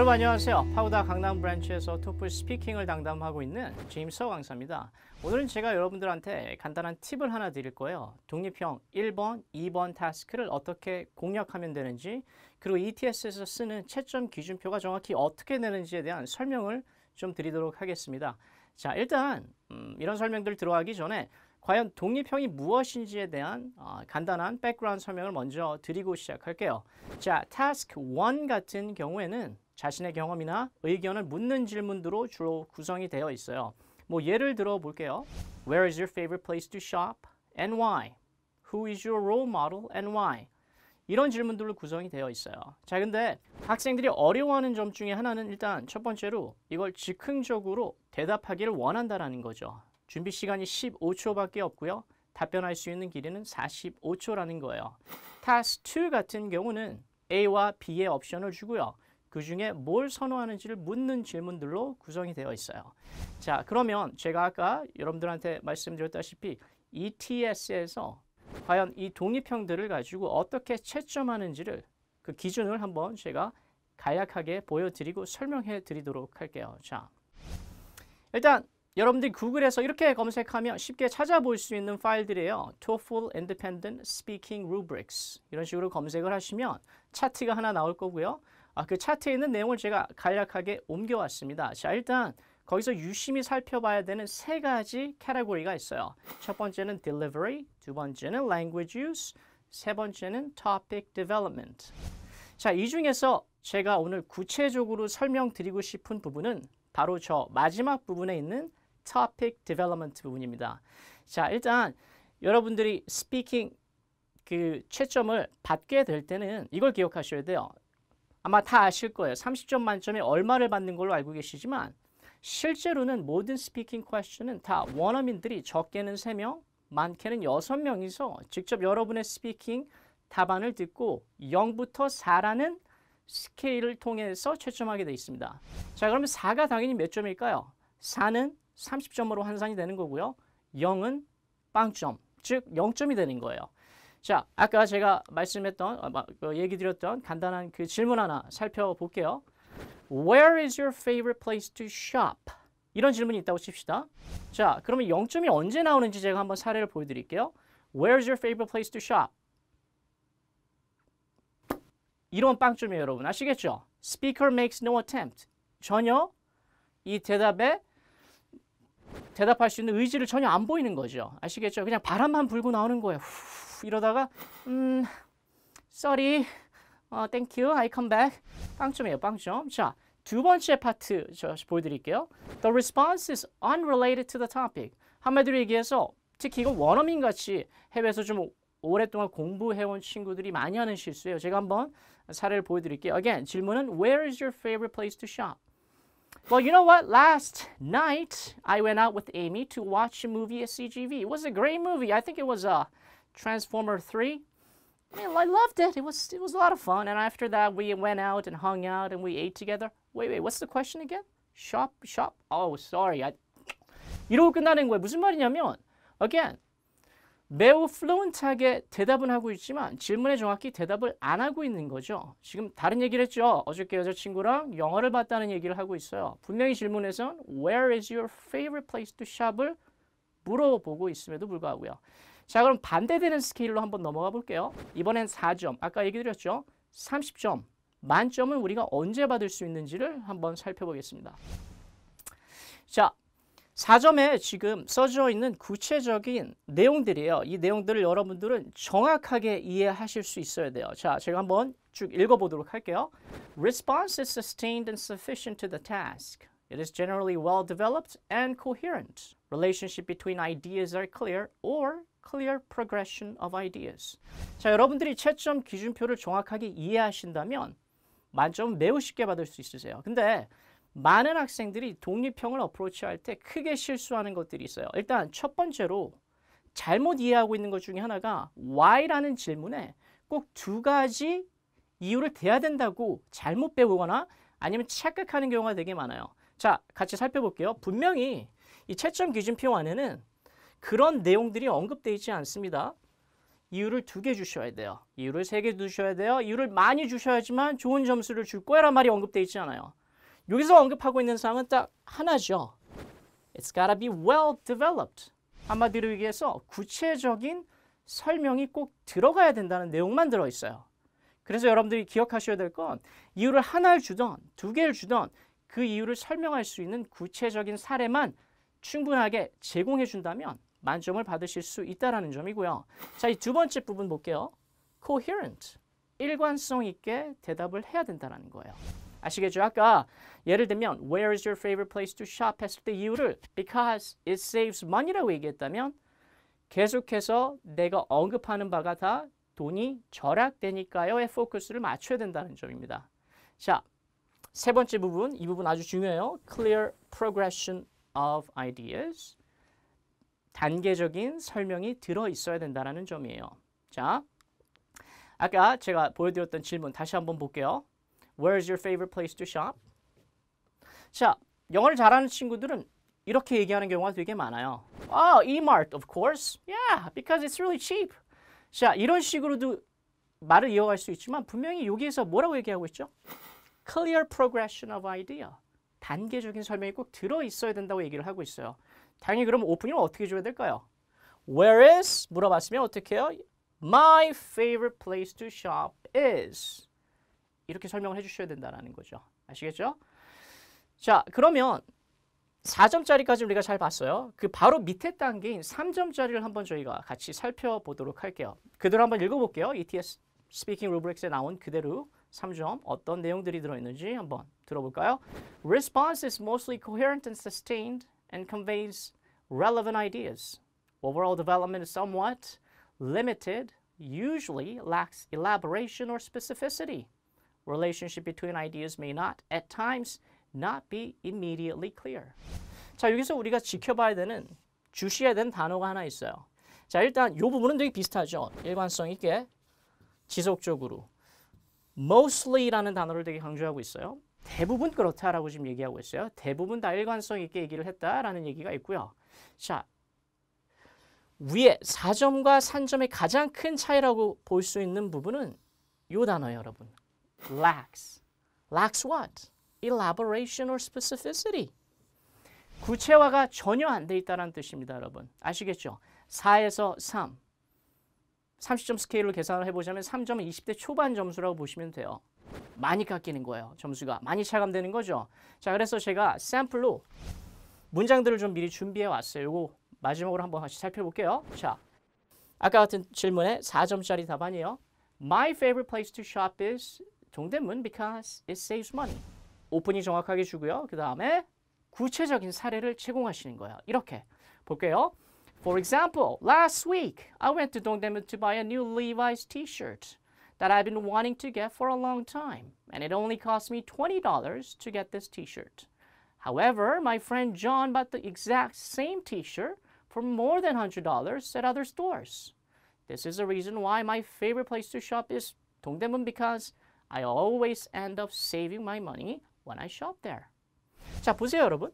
여러분 안녕하세요. 파우다 강남 브랜치에서 토플 스피킹을 담당하고 있는 제임스 강사입니다. 오늘은 제가 여러분들한테 간단한 팁을 하나 드릴 거예요. 독립형 1번, 2번 타스크를 어떻게 공략하면 되는지 그리고 ETS에서 쓰는 채점 기준표가 정확히 어떻게 되는지에 대한 설명을 좀 드리도록 하겠습니다. 자 일단 음, 이런 설명들 들어가기 전에 과연 독립형이 무엇인지에 대한 어, 간단한 백그라운드 설명을 먼저 드리고 시작할게요. 자, t a s 1 같은 경우에는 자신의 경험이나 의견을 묻는 질문들로 주로 구성이 되어 있어요. 뭐 예를 들어 볼게요. Where is your favorite place to shop and why? Who is your role model and why? 이런 질문들로 구성이 되어 있어요. 자, 근데 학생들이 어려워하는 점 중에 하나는 일단 첫 번째로 이걸 즉흥적으로 대답하기를 원한다라는 거죠. 준비 시간이 15초밖에 없고요. 답변할 수 있는 길이는 45초라는 거예요. Task 2 같은 경우는 A와 B의 옵션을 주고요. 그 중에 뭘 선호하는지를 묻는 질문들로 구성이 되어 있어요. 자, 그러면 제가 아까 여러분들한테 말씀드렸다시피 ETS에서 과연 이 독립형들을 가지고 어떻게 채점하는지를 그 기준을 한번 제가 간략하게 보여드리고 설명해 드리도록 할게요. 자, 일단 여러분들이 구글에서 이렇게 검색하면 쉽게 찾아볼 수 있는 파일들이에요. TOEFL Independent Speaking Rubrics 이런 식으로 검색을 하시면 차트가 하나 나올 거고요. 아, 그 차트에 있는 내용을 제가 간략하게 옮겨왔습니다. 자, 일단 거기서 유심히 살펴봐야 되는 세 가지 카테고리가 있어요. 첫 번째는 delivery, 두 번째는 language use, 세 번째는 topic development. 자, 이 중에서 제가 오늘 구체적으로 설명드리고 싶은 부분은 바로 저 마지막 부분에 있는 topic development 부분입니다. 자, 일단 여러분들이 speaking 그 채점을 받게 될 때는 이걸 기억하셔야 돼요. 아마 다 아실 거예요. 30점 만점에 얼마를 받는 걸로 알고 계시지만 실제로는 모든 스피킹 퀘스천은 다 원어민들이 적게는 3명, 많게는 6명이서 직접 여러분의 스피킹 답안을 듣고 0부터 4라는 스케일을 통해서 채점하게 되어 있습니다. 자, 그러면 4가 당연히 몇 점일까요? 4는 30점으로 환산이 되는 거고요. 0은 빵점, 즉 0점이 되는 거예요. 자, 아까 제가 말씀했던, 어, 그 얘기 드렸던 간단한 그 질문 하나 살펴볼게요. Where is your favorite place to shop? 이런 질문이 있다고 칩시다. 자, 그러면 0점이 언제 나오는지 제가 한번 사례를 보여드릴게요. Where's your favorite place to shop? 이런 빵점이에요, 여러분. 아시겠죠? Speaker makes no attempt. 전혀 이 대답에 대답할 수 있는 의지를 전혀 안 보이는 거죠. 아시겠죠? 그냥 바람만 불고 나오는 거예요. 후. 이러다가 음 쏘리 어 땡큐 I come back 빵점이에요 빵점 자두 번째 파트 저 보여드릴게요 The response is unrelated to the topic 한마디로 얘기해서 특히 이건 원어민 같이 해외에서 좀 오랫동안 공부해온 친구들이 많이 하는 실수예요. 제가 한번 사례를 보여드릴게요. Again, 질문은 Where is your favorite place to shop? Well, you know what? Last night, I went out with Amy to watch a movie at CGV. It was a great movie. I think it was a Transformer 3. I, I loved it. It was it was a lot of fun. And after that, we went out and hung out and we ate together. Wait, wait, what's the question again? Shop, shop. Oh, sorry. I... 이러고 끝나는 거예요. 무슨 말이냐면, again, 매우 플루언트하게 대답은 하고 있지만 질문에 정확히 대답을 안 하고 있는 거죠. 지금 다른 얘기를 했죠. 어저께 여자친구랑 영화를 봤다는 얘기를 하고 있어요. 분명히 질문에선 Where is your favorite place to shop을 물어보고 있음에도 불구하고요. 자, 그럼 반대되는 스케일로 한번 넘어가 볼게요. 이번엔 4점. 아까 얘기 드렸죠? 30점. 만점은 우리가 언제 받을 수 있는지를 한번 살펴보겠습니다. 자, 4점에 지금 써져 있는 구체적인 내용들이에요. 이 내용들을 여러분들은 정확하게 이해하실 수 있어야 돼요. 자, 제가 한번 쭉 읽어보도록 할게요. Response is sustained and sufficient to the task. It is generally well developed and coherent. Relationship between ideas are clear or clear progression of ideas. 자, 여러분들이 채점 기준표를 정확하게 이해하신다면 만점은 매우 쉽게 받을 수 있으세요. 근데 많은 학생들이 독립형을 어프로치할 때 크게 실수하는 것들이 있어요. 일단 첫 번째로 잘못 이해하고 있는 것 중에 하나가 why라는 질문에 꼭 두 가지 이유를 대야 된다고 잘못 배우거나 아니면 착각하는 경우가 되게 많아요. 자, 같이 살펴볼게요. 분명히 이 채점 기준표 안에는 그런 내용들이 언급되어 있지 않습니다. 이유를 두 개 주셔야 돼요. 이유를 세 개 주셔야 돼요. 이유를 많이 주셔야지만 좋은 점수를 줄 거야란 말이 언급되어 있지 않아요. 여기서 언급하고 있는 사항은 딱 하나죠. It's gotta be well developed. 한마디로 얘기해서 구체적인 설명이 꼭 들어가야 된다는 내용만 들어 있어요. 그래서 여러분들이 기억하셔야 될 건 이유를 하나를 주던 두 개를 주던 그 이유를 설명할 수 있는 구체적인 사례만 충분하게 제공해 준다면 만점을 받으실 수있다는 점이고요. 자, 이 두 번째 부분 볼게요. coherent. 일관성 있게 대답을 해야 된다는 거예요. 아시겠죠? 아까 예를 들면 Where is your favorite place to shop 했을 때 이유를 Because it saves money라고 얘기했다면 계속해서 내가 언급하는 바가 다 돈이 절약되니까요의 포커스를 맞춰야 된다는 점입니다. 자, 세 번째 부분, 이 부분 아주 중요해요. Clear progression of ideas. 단계적인 설명이 들어 있어야 된다는 점이에요. 자, 아까 제가 보여드렸던 질문 다시 한번 볼게요. Where's your favorite place to shop? 자, 영어를 잘하는 친구들은 이렇게 얘기하는 경우가 되게 많아요. Oh, E-Mart, of course. Yeah, because it's really cheap. 자, 이런 식으로도 말을 이어갈 수 있지만 분명히 여기에서 뭐라고 얘기하고 있죠? Clear progression of idea. 단계적인 설명이 꼭 들어있어야 된다고 얘기를 하고 있어요. 당연히 그럼 오프닝을 어떻게 줘야 될까요? Where is? 물어봤으면 어떻게 해요? My favorite place to shop is. 이렇게 설명을 해주셔야 된다는 거죠. 아시겠죠? 자, 그러면 4점짜리까지 우리가 잘 봤어요. 그 바로 밑에 단계인 3점짜리를 한번 저희가 같이 살펴보도록 할게요. 그대로 한번 읽어볼게요. ETS Speaking Rubrics에 나온 그대로 3점 어떤 내용들이 들어있는지 한번 들어볼까요? Response is mostly coherent and sustained and conveys relevant ideas. Overall development is somewhat limited, usually lacks elaboration or specificity. Relationship between ideas may not, at times, not be immediately clear. 자, 여기서 우리가 지켜봐야 되는, 주시해야 되는 단어가 하나 있어요. 자, 일단 이 부분은 되게 비슷하죠. 일관성 있게, 지속적으로. mostly라는 단어를 되게 강조하고 있어요. 대부분 그렇다라고 지금 얘기하고 있어요. 대부분 다 일관성 있게 얘기를 했다라는 얘기가 있고요. 자, 위에 4점과 3점의 가장 큰 차이라고 볼 수 있는 부분은 요 단어예요, 여러분. lacks. lacks what? elaboration or specificity. 구체화가 전혀 안돼 있다는 뜻입니다, 여러분. 아시겠죠? 4에서 3. 30점 스케일로 계산을 해보자면 3점은 20대 초반 점수라고 보시면 돼요. 많이 깎이는 거예요. 점수가 많이 차감되는 거죠. 자, 그래서 제가 샘플로 문장들을 좀 미리 준비해 왔어요. 요거 마지막으로 한번 같이 살펴볼게요. 자, 아까 같은 질문에 4점짜리 답안이에요. My favorite place to shop is 동대문 because it saves money. 오픈이 정확하게 주고요. 그 다음에 구체적인 사례를 제공하시는 거예요. 이렇게 볼게요. For example, last week I went to d o n to buy a new Levi's t-shirt. that I've been wanting to get for a long time, and it only cost me $20 to get this t-shirt. However, my friend John bought the exact same t-shirt for more than $100 at other stores. This is the reason why my favorite place to shop is Dongdaemun because I always end up saving my money when I shop there. 자, 보세요, 여러분.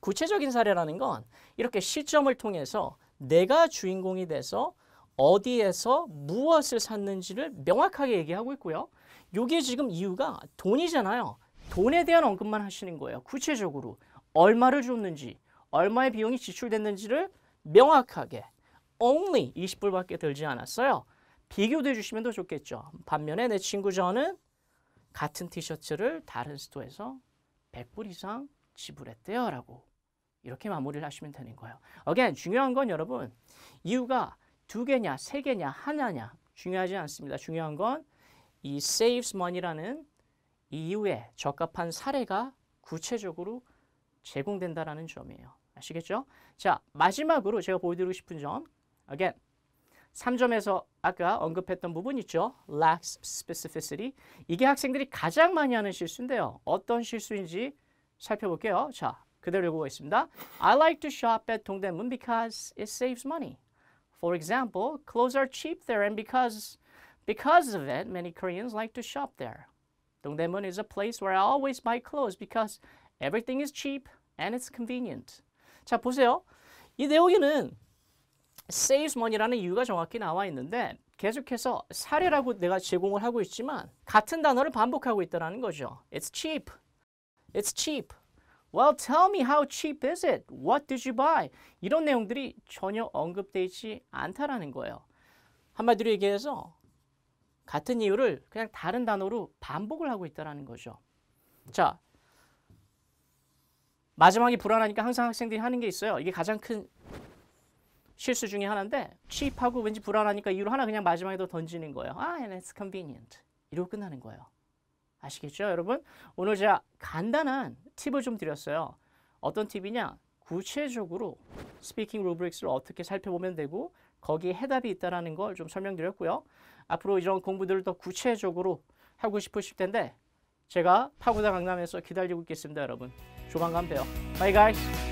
구체적인 사례라는 건 이렇게 시점을 통해서 내가 주인공이 돼서 어디에서 무엇을 샀는지를 명확하게 얘기하고 있고요. 요게 지금 이유가 돈이잖아요. 돈에 대한 언급만 하시는 거예요. 구체적으로 얼마를 줬는지, 얼마의 비용이 지출됐는지를 명확하게 only 20불밖에 들지 않았어요. 비교도 해주시면 더 좋겠죠. 반면에 내 친구 저는 같은 티셔츠를 다른 스토어에서 100불 이상 지불했대요 라고 이렇게 마무리를 하시면 되는 거예요. Again, 중요한 건 여러분 이유가 두 개냐, 세 개냐, 하나냐 중요하지 않습니다. 중요한 건 이 saves money라는 이유에 적합한 사례가 구체적으로 제공된다라는 점이에요. 아시겠죠? 자, 마지막으로 제가 보여드리고 싶은 점 again 3점에서 아까 언급했던 부분 있죠? lacks specificity. 이게 학생들이 가장 많이 하는 실수인데요. 어떤 실수인지 살펴볼게요. 자, 그대로 읽어보겠습니다. I like to shop at 동대문 because it saves money. For example, clothes are cheap there, and because, because of it, many Koreans like to shop there. Dongdaemun is a place where I always buy clothes because everything is cheap and it's convenient. 자, 보세요. 이 내용에는 saves money라는 이유가 정확히 나와 있는데 계속해서 사례라고 내가 제공을 하고 있지만 같은 단어를 반복하고 있다는 거죠. It's cheap. It's cheap. Well, tell me how cheap is it? What did you buy? 이런 내용들이 전혀 언급되지 않다라는 거예요. 한마디로 얘기해서 같은 이유를 그냥 다른 단어로 반복을 하고 있다는 거죠. 자, 마지막이 불안하니까 항상 학생들이 하는 게 있어요. 이게 가장 큰 실수 중에 하나인데 cheap하고 왠지 불안하니까 이유를 하나 그냥 마지막에 더 던지는 거예요. 아, and it's convenient. 이러고 끝나는 거예요. 아시겠죠, 여러분? 오늘 제가 간단한 팁을 좀 드렸어요. 어떤 팁이냐? 구체적으로 스피킹 루브릭스를 어떻게 살펴보면 되고 거기에 해답이 있다는 걸 좀 설명드렸고요. 앞으로 이런 공부들을 더 구체적으로 하고 싶으실 텐데 제가 파고다 강남에서 기다리고 있겠습니다, 여러분. 조만간 봬요. 바이 가이스!